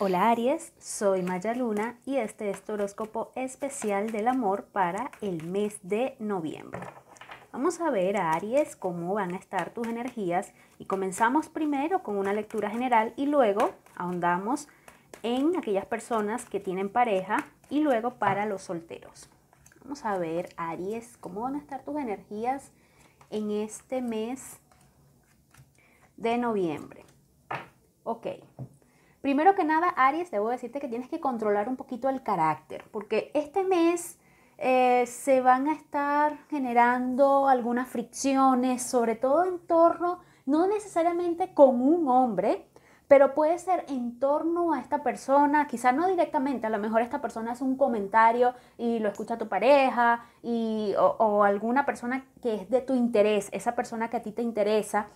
Hola Aries, soy Maya Luna y este es tu horóscopo especial del amor para el mes de noviembre. Vamos a ver a Aries cómo van a estar tus energías y comenzamos primero con una lectura general y luego ahondamos en aquellas personas que tienen pareja y luego para los solteros. Vamos a ver Aries cómo van a estar tus energías en este mes de noviembre. Ok. Primero que nada, Aries, debo decirte que tienes que controlar un poquito el carácter, porque este mes eh, se van a estar generando algunas fricciones, sobre todo en torno, no necesariamente con un hombre, pero puede ser en torno a esta persona, quizá no directamente, a lo mejor esta persona hace un comentario y lo escucha tu pareja y, o alguna persona que es de tu interés, esa persona que a ti te interesa,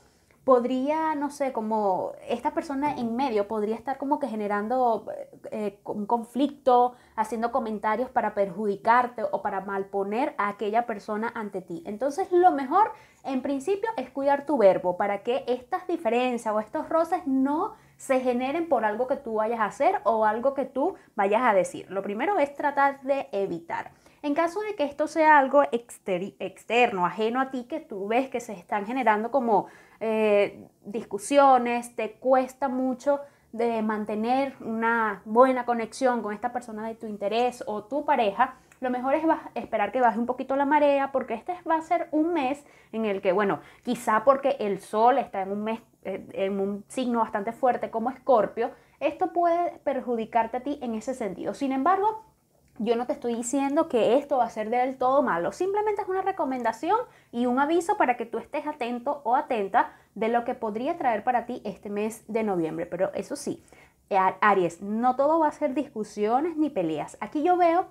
podría, no sé, como esta persona en medio podría estar como que generando eh, eh, un conflicto, haciendo comentarios para perjudicarte o para malponer a aquella persona ante ti. Entonces, lo mejor en principio es cuidar tu verbo para que estas diferencias o estos roces no se generen por algo que tú vayas a hacer o algo que tú vayas a decir. Lo primero es tratar de evitar. En caso de que esto sea algo externo, ajeno a ti, que tú ves que se están generando como eh, discusiones, te cuesta mucho de mantener una buena conexión con esta persona de tu interés o tu pareja, lo mejor es esperar que baje un poquito la marea porque este va a ser un mes en el que, bueno, quizá porque el sol está en un mes, eh, en un signo bastante fuerte como Escorpio, esto puede perjudicarte a ti en ese sentido. Sin embargo, yo no te estoy diciendo que esto va a ser del todo malo, simplemente es una recomendación y un aviso para que tú estés atento o atenta de lo que podría traer para ti este mes de noviembre. Pero eso sí, eh, Aries, no todo va a ser discusiones ni peleas. Aquí yo veo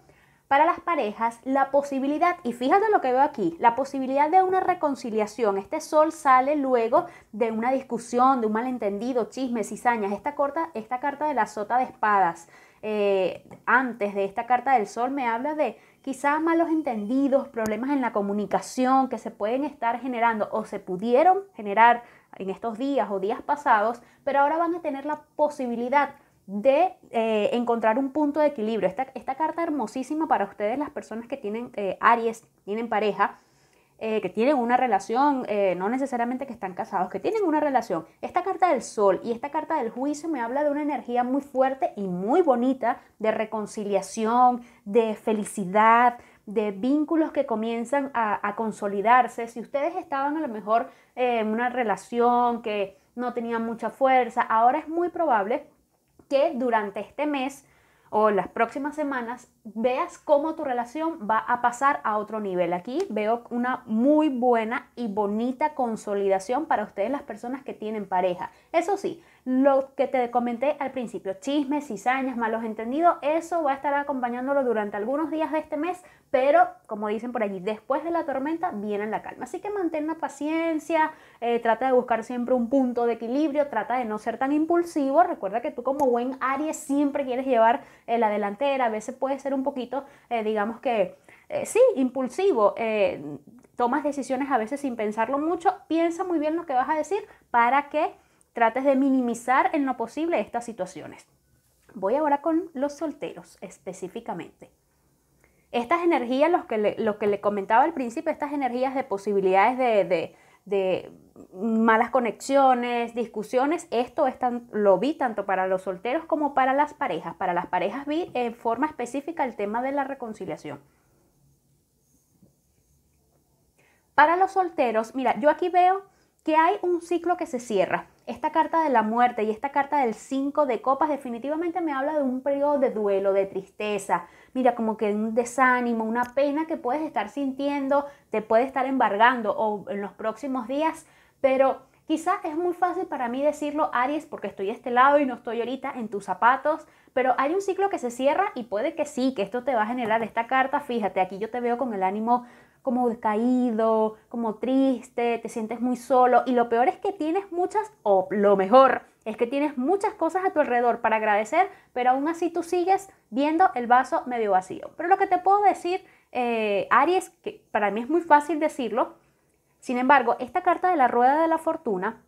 para las parejas la posibilidad, y fíjate lo que veo aquí, la posibilidad de una reconciliación. Este sol sale luego de una discusión, de un malentendido, chismes, cizañas. Esta, esta carta de la sota de espadas eh, antes de esta carta del sol me habla de quizás malos entendidos, problemas en la comunicación que se pueden estar generando o se pudieron generar en estos días o días pasados, pero ahora van a tener la posibilidad de eh, encontrar un punto de equilibrio. Esta, carta hermosísima para ustedes, las personas que tienen eh, Aries, tienen pareja, eh, que tienen una relación, eh, no necesariamente que están casados, que tienen una relación. Esta carta del sol y esta carta del juicio me habla de una energía muy fuerte y muy bonita de reconciliación, de felicidad, de vínculos que comienzan a, consolidarse. Si ustedes estaban a lo mejor eh, en una relación que no tenía mucha fuerza, ahora es muy probable que durante este mes o las próximas semanas veas cómo tu relación va a pasar a otro nivel. Aquí veo una muy buena y bonita consolidación para ustedes las personas que tienen pareja. Eso sí, lo que te comenté al principio, chismes, cizañas, malos entendidos, eso va a estar acompañándolo durante algunos días de este mes, pero como dicen por allí, después de la tormenta viene la calma. Así que mantén la paciencia, eh, trata de buscar siempre un punto de equilibrio, trata de no ser tan impulsivo. Recuerda que tú como buen Aries siempre quieres llevar eh, la delantera, a veces puede ser un poquito, eh, digamos que... sí, impulsivo, tomas decisiones a veces sin pensarlo mucho, piensa muy bien lo que vas a decir para que trates de minimizar en lo posible estas situaciones. Voy ahora con los solteros específicamente. Estas energías, los que lo que le comentaba al principio, estas energías de posibilidades de, malas conexiones, discusiones, esto es lo vi tanto para los solteros como para las parejas. Para las parejas vi en forma específica el tema de la reconciliación. Para los solteros, mira, yo aquí veo que hay un ciclo que se cierra. Esta carta de la muerte y esta carta del 5 de copas definitivamente me habla de un periodo de duelo, de tristeza, mira como que un desánimo, una pena que puedes estar sintiendo, te puede estar embargando o en los próximos días, pero quizás es muy fácil para mí decirlo Aries porque estoy a este lado y no estoy ahorita en tus zapatos, pero hay un ciclo que se cierra y puede que sí, que esto te va a generar esta carta, fíjate, aquí yo te veo con el ánimo como decaído, como triste, te sientes muy solo y lo peor es que tienes muchas, o lo mejor, es que tienes muchas cosas a tu alrededor para agradecer, pero aún así tú sigues viendo el vaso medio vacío. Pero lo que te puedo decir, eh, Aries, que para mí es muy fácil decirlo, sin embargo, esta carta de la rueda de la fortuna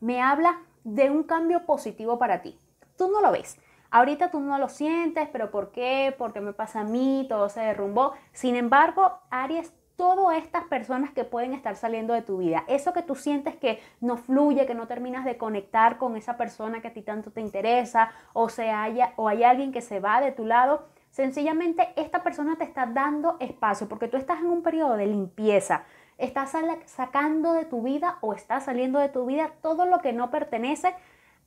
me habla de un cambio positivo para ti. Tú no lo ves. Ahorita tú no lo sientes, pero ¿por qué? ¿Por qué me pasa a mí? Todo se derrumbó. Sin embargo, Aries, todas estas personas que pueden estar saliendo de tu vida. Eso que tú sientes que no fluye, que no terminas de conectar con esa persona que a ti tanto te interesa, o, se haya, o hay alguien que se va de tu lado, sencillamente esta persona te está dando espacio porque tú estás en un periodo de limpieza. Estás sacando de tu vida o estás saliendo de tu vida todo lo que no pertenece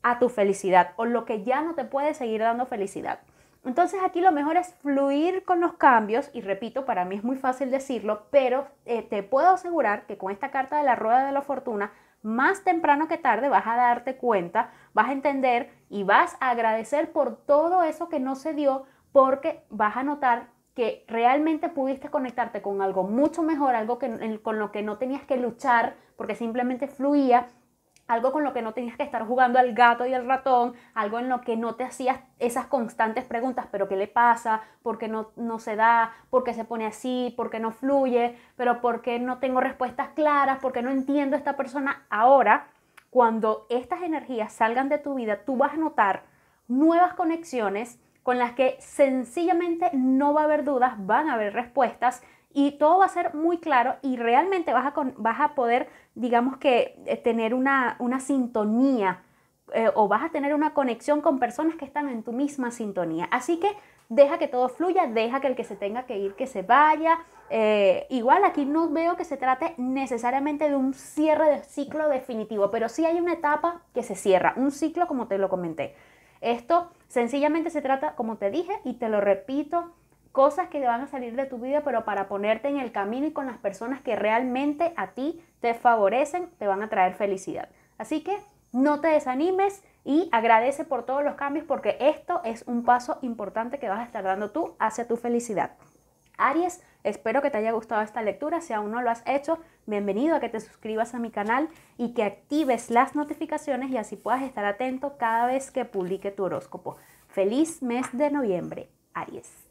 a tu felicidad o lo que ya no te puede seguir dando felicidad. Entonces aquí lo mejor es fluir con los cambios y repito, para mí es muy fácil decirlo, pero eh, te puedo asegurar que con esta carta de la rueda de la fortuna, más temprano que tarde vas a darte cuenta, vas a entender y vas a agradecer por todo eso que no se dio porque vas a notar que realmente pudiste conectarte con algo mucho mejor, algo que, con lo que no tenías que luchar porque simplemente fluía algo con lo que no tenías que estar jugando al gato y al ratón, algo en lo que no te hacías esas constantes preguntas, pero ¿qué le pasa? ¿Por qué no, no se da? ¿Por qué se pone así? ¿Por qué no fluye? ¿Pero por qué no tengo respuestas claras? ¿Por qué no entiendo a esta persona? Ahora, cuando estas energías salgan de tu vida, tú vas a notar nuevas conexiones con las que sencillamente no va a haber dudas, van a haber respuestas, y todo va a ser muy claro y realmente vas a, vas a poder, digamos que, eh, tener una, sintonía eh, o vas a tener una conexión con personas que están en tu misma sintonía. Así que deja que todo fluya, deja que el que se tenga que ir, que se vaya. Eh, igual aquí no veo que se trate necesariamente de un cierre de ciclo definitivo, pero sí hay una etapa que se cierra, un ciclo como te lo comenté. Esto sencillamente se trata, como te dije y te lo repito, cosas que te van a salir de tu vida, pero para ponerte en el camino y con las personas que realmente a ti te favorecen, te van a traer felicidad. Así que no te desanimes y agradece por todos los cambios porque esto es un paso importante que vas a estar dando tú hacia tu felicidad. Aries, espero que te haya gustado esta lectura. Si aún no lo has hecho, bienvenido a que te suscribas a mi canal y que actives las notificaciones y así puedas estar atento cada vez que publique tu horóscopo. Feliz mes de noviembre, Aries.